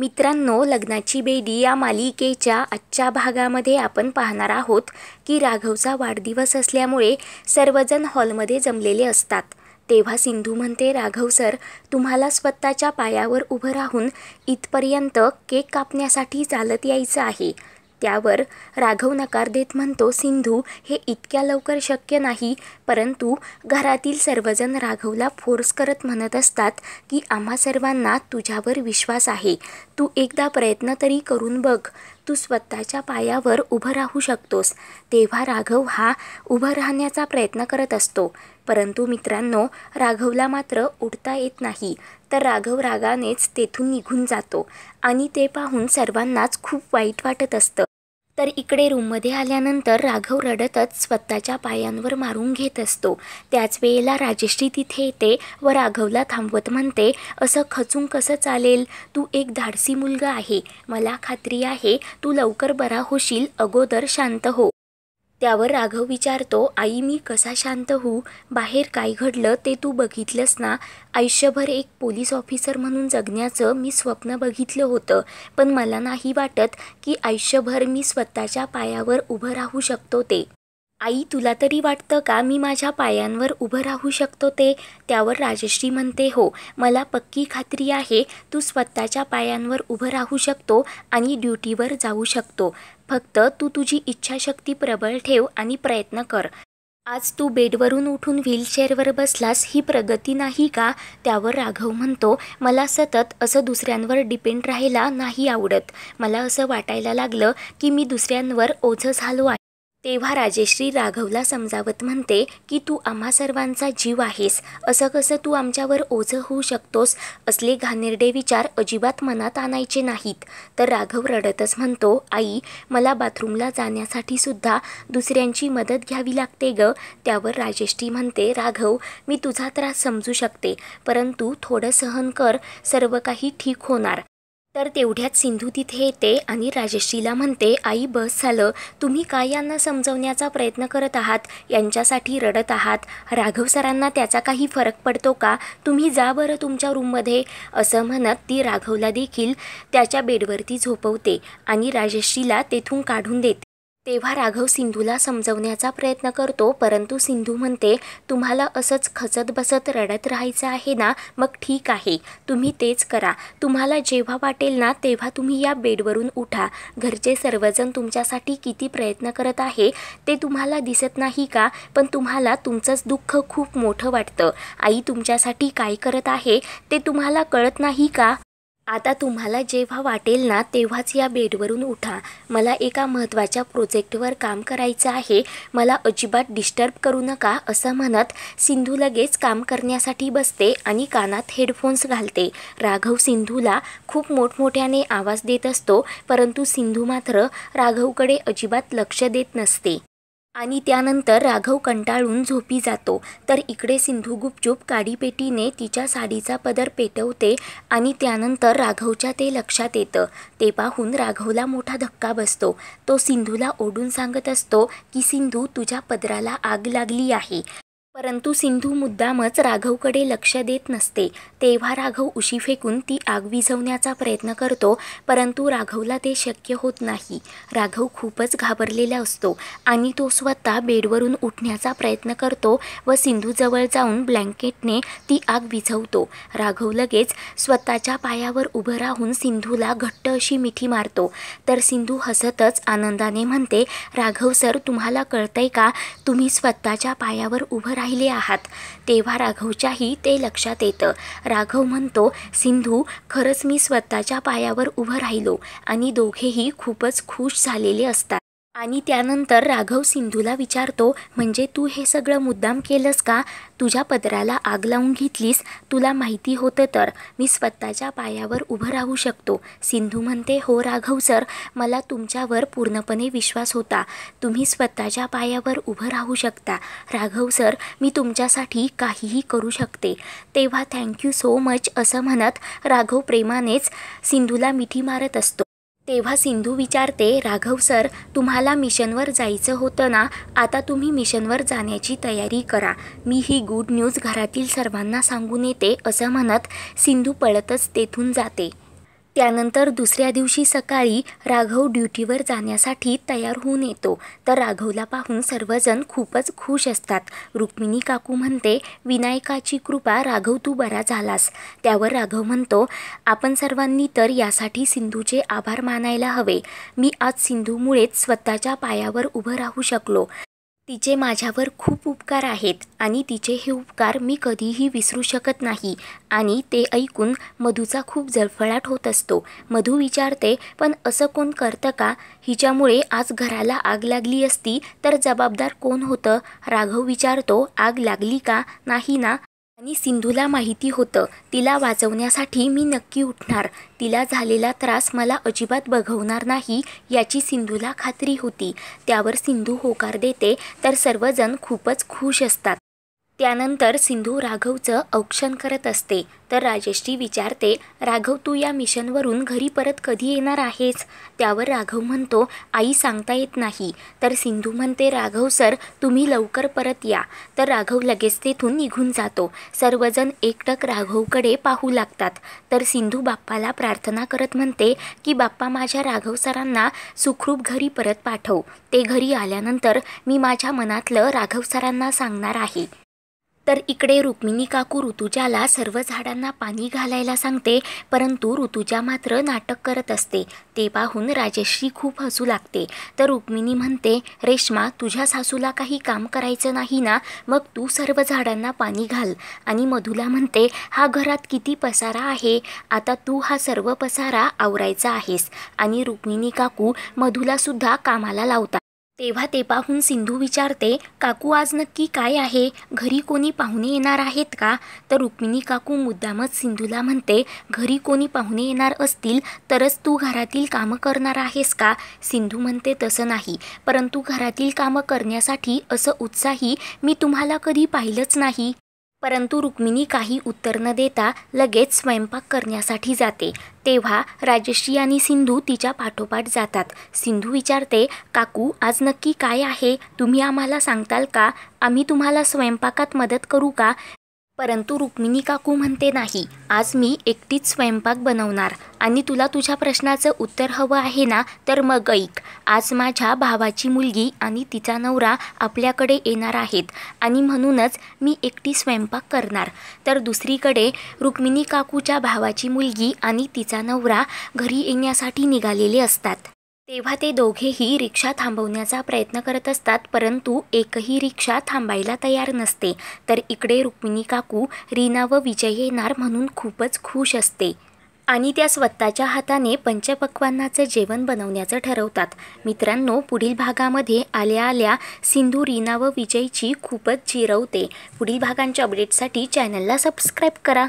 मित्रांनो लग्नाची बेडी या मालिकेच्या आजच्या भागामध्ये आपण पाहणार आहोत की राघवचा वाढदिवस असल्यामुळे सर्वजण हॉलमध्ये जमलेले असतात तेव्हा सिंधू म्हणते राघव सर तुम्हाला स्वतःच्या पायावर उभं राहून इथपर्यंत केक कापण्यासाठी चालत यायचं आहे त्यावर राघव नकार देत म्हणतो सिंधू हे इतक्या लवकर शक्य नाही परंतु घरातील सर्वजण राघवला फोर्स करत म्हणत असतात की आम्हा सर्वांना तुझ्यावर विश्वास आहे तू एकदा प्रयत्न तरी करून बघ तू स्वतःच्या पायावर उभं राहू शकतोस तेव्हा राघव हा उभं राहण्याचा प्रयत्न करत असतो परंतु मित्रांनो राघवला मात्र उठता येत नाही तर राघव रागानेच तेथून निघून जातो आणि ते पाहून सर्वांनाच खूप वाईट वाटत असतं तर इकडे रूममध्ये आल्यानंतर राघव रडतच स्वतःच्या पायांवर मारून घेत असतो त्याच वेळेला राजश्री तिथे येते व राघवला थांबवत म्हणते असं खचून कसं चालेल तू एक धाडसी मुलगा आहे मला खात्री आहे तू लवकर बरा होशील अगोदर शांत हो त्यावर राघव विचारतो आई मी कसा शांत होऊ बाहेर काय घडलं ते तू बघितलंस ना आयुष्यभर एक पोलीस ऑफिसर म्हणून जगण्याचं मी स्वप्न बघितलं होतं पण मला नाही वाटत की आयुष्यभर मी स्वतःच्या पायावर उभं राहू शकतो ते आई तुला तरी वाटतं का मी माझ्या पायांवर उभं राहू शकतो ते त्यावर राजश्री म्हणते हो मला पक्की खात्री आहे तू स्वतःच्या पायांवर उभं राहू शकतो आणि ड्युटीवर जाऊ शकतो फक्त तू तुझी इच्छाशक्ती प्रबळ ठेव आणि प्रयत्न कर आज तू बेडवरून उठून व्हीलचेअरवर बसलास ही प्रगती नाही का त्यावर राघव म्हणतो मला सतत असं दुसऱ्यांवर डिपेंड राहायला नाही आवडत मला असं वाटायला लागलं की मी दुसऱ्यांवर ओझं झालो आहे तेव्हा राजेश्री राघवला समजावत म्हणते की तू आम्हा सर्वांचा जीव आहेस असं कसं तू आमच्यावर ओझं होऊ शकतोस असले घाणेरडे विचार अजिबात मनात आणायचे नाहीत तर राघव रडतच म्हणतो आई मला बाथरूमला जाण्यासाठी सुद्धा दुसऱ्यांची मदत घ्यावी लागते ग त्यावर राजेश्री म्हणते राघव मी तुझा त्रास समजू शकते परंतु थोडं सहन कर सर्व काही ठीक होणार तर तेवढ्यात सिंधू तिथे येते आणि राजश्रीला म्हणते आई बस झालं तुम्ही काय यांना समजवण्याचा प्रयत्न करत आहात यांच्यासाठी रडत आहात राघव सरांना त्याचा काही फरक पडतो का तुम्ही जा बरं तुमच्या रूममध्ये असं म्हणत ती राघवला देखील त्याच्या बेडवरती झोपवते आणि राजश्रीला तेथून काढून देते तेव्हा राघव सिंधूला समजवण्याचा प्रयत्न करतो परंतु सिंधू म्हणते तुम्हाला असंच खचत बसत रडत राहायचं आहे ना मग ठीक आहे तुम्ही तेच करा तुम्हाला जेव्हा वाटेल ना तेव्हा तुम्ही या बेडवरून उठा घरचे सर्वजण तुमच्यासाठी किती प्रयत्न करत आहे ते तुम्हाला दिसत नाही का पण तुम्हाला तुमचंच दुःख खूप मोठं वाटतं आई तुमच्यासाठी काय करत आहे ते तुम्हाला कळत नाही का आता तुम्हाला जेव्हा वाटेल ना तेव्हाच या बेडवरून उठा मला एका महत्त्वाच्या प्रोजेक्टवर काम करायचं आहे मला अजिबात डिस्टर्ब करू नका असं म्हणत सिंधू लगेच काम करण्यासाठी बसते आणि कानात हेडफोन्स घालते राघव सिंधूला खूप मोठमोठ्याने आवाज देत असतो परंतु सिंधू मात्र राघवकडे अजिबात लक्ष देत नसते आणि त्यानंतर राघव कंटाळून झोपी जातो तर इकडे सिंधू गुपचूप काडीपेटीने तिच्या साडीचा पदर पेटवते आणि त्यानंतर राघवच्या ते लक्षात येतं ते पाहून राघवला मोठा धक्का बसतो तो सिंधूला ओढून सांगत असतो की सिंधू तुझ्या पदराला आग लागली आहे परंतु सिंधू मुद्दामच राघवकडे लक्ष देत नसते तेव्हा राघव उशी फेकून ती आग विझवण्याचा प्रयत्न करतो परंतु राघवला ते शक्य होत नाही राघव खूपच घाबरलेला असतो आणि तो स्वतः बेडवरून उठण्याचा प्रयत्न करतो व सिंधूजवळ जाऊन ब्लँकेटने ती आग विझवतो राघव लगेच स्वतःच्या पायावर उभं राहून सिंधूला घट्ट अशी मिठी मारतो तर सिंधू हसतच आनंदाने म्हणते राघव सर तुम्हाला कळतंय का तुम्ही स्वतःच्या पायावर उभं राहा पाहिले आहात तेव्हा राघवच्याही ते लक्षात येतं राघव म्हणतो सिंधू खरंच मी स्वतःच्या पायावर उभं राहिलो आणि दोघेही खूपच खुश झालेले असतात आणि त्यानंतर राघव सिंधूला विचारतो म्हणजे तू हे सगळं मुद्दाम केलंस का तुझ्या पदराला आग लावून घेतलीस तुला माहिती होतं तर मी स्वतःच्या पायावर उभं राहू शकतो सिंधू म्हणते हो राघव सर मला तुमच्यावर पूर्णपणे विश्वास होता तुम्ही स्वतःच्या पायावर उभं राहू शकता राघव सर मी तुमच्यासाठी काहीही करू शकते तेव्हा थँक्यू सो मच असं म्हणत राघव प्रेमानेच सिंधूला मिठी मारत असतो तेव्हा सिंधू विचारते राघव सर तुम्हाला मिशनवर जायचं होतं ना आता तुम्ही मिशनवर जाण्याची तयारी करा मी ही गुड न्यूज घरातील सर्वांना सांगून येते असं म्हणत सिंधू पळतच तेथून जाते त्यानंतर दुसऱ्या दिवशी सकाळी राघव ड्युटीवर जाण्यासाठी तयार होऊन येतो तर राघवला पाहून सर्वजण खूपच खुश असतात रुक्मिणी काकू म्हणते विनायकाची कृपा राघव तू बरा झालास त्यावर राघव म्हणतो आपण सर्वांनी तर यासाठी सिंधूचे आभार मानायला हवे मी आज सिंधूमुळेच स्वतःच्या पायावर उभं राहू शकलो तिचे माझ्यावर खूप उपकार आहेत आणि तिचे हे उपकार मी कधीही विसरू शकत नाही आणि ते ऐकून मधूचा खूप जळफळाट होत असतो मधू विचारते पण असं कोण करतं का हिच्यामुळे आज घराला आग लागली असती तर जबाबदार कोण होतं राघव विचारतो आग लागली का नाही ना आणि सिंधूला माहिती होतं तिला वाचवण्यासाठी मी नक्की उठणार तिला झालेला त्रास मला अजिबात बघवणार नाही याची सिंधूला खात्री होती त्यावर सिंधू होकार देते तर सर्वजण खूपच खुश असतात त्यानंतर सिंधू राघवचं औक्षण करत असते तर राजेश्री विचारते राघव तू या मिशनवरून घरी परत कधी येणार आहेस त्यावर राघव म्हणतो आई सांगता येत नाही तर सिंधू म्हणते राघव सर तुम्ही लवकर परत या तर राघव लगेच तेथून निघून जातो सर्वजण एकटक राघवकडे पाहू लागतात तर सिंधू बाप्पाला प्रार्थना करत म्हणते की बाप्पा माझ्या राघव सरांना सुखरूप घरी परत पाठव ते घरी आल्यानंतर मी माझ्या मनातलं राघव सरांना सांगणार आहे तर इकडे रुक्मिणी काकू ऋतुजाला सर्व झाडांना पाणी घालायला सांगते परंतु ऋतुजा मात्र नाटक करत असते ते पाहून राजेश्री खूप हसू लागते तर रुक्मिणी म्हणते रेश्मा तुझ्या सासूला काही काम करायचं नाही ना मग तू सर्व झाडांना पाणी घाल आणि मधुला म्हणते हा घरात किती पसारा आहे आता तू हा सर्व पसारा आवरायचा आहेस आणि रुक्मिणी काकू मधुलासुद्धा कामाला लावतात तेव्हा ते पाहून सिंधू विचारते काकू आज नक्की काय आहे घरी कोणी पाहुणे येणार आहेत का तर रुक्मिणी काकू मुद्दामच सिंधूला म्हणते घरी कोणी पाहुणे येणार असतील तरच तू घरातील कामं करणार आहेस का सिंधू म्हणते तसं नाही परंतु घरातील कामं करण्यासाठी असं उत्साही मी तुम्हाला कधी पाहिलंच नाही परंतु रुक्मिणी काही उत्तर न देता लगेच स्वयंपाक करण्यासाठी जाते तेव्हा राजश्री आणि सिंधू तिच्या पाठोपाठ जातात सिंधू विचारते काकू आज नक्की काय आहे तुम्ही आम्हाला सांगताल का आम्ही तुम्हाला स्वयंपाकात मदत करू का परंतु रुक्मिणी काकू म्हणते नाही आज मी एकटीच स्वयंपाक बनवणार आणि तुला तुझ्या प्रश्नाचं उत्तर हवं आहे ना तर मग ऐक आज माझ्या भावाची मुलगी आणि तिचा नवरा आपल्याकडे येणार आहेत आणि म्हणूनच मी एकटी स्वयंपाक करणार तर दुसरीकडे रुक्मिणी काकूच्या भावाची मुलगी आणि तिचा नवरा घरी येण्यासाठी निघालेले असतात तेव्हा ते दोघेही रिक्षा थांबवण्याचा प्रयत्न करत असतात परंतु एकही रिक्षा थांबायला तयार नसते तर इकडे रुक्मिणी काकू रीना व विजय येणार म्हणून खूपच खुश असते आणि त्या स्वतःच्या हाताने पंचपक्वांनाचं जेवण बनवण्याचं ठरवतात मित्रांनो पुढील भागामध्ये आल्या आल्या सिंधू रीना व विजयची खूपच जिरवते पुढील भागांच्या अपडेटसाठी चॅनलला सबस्क्राईब करा